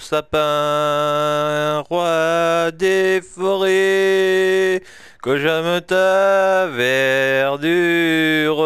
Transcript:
sapin, roi des forêts, que j'aime ta verdure.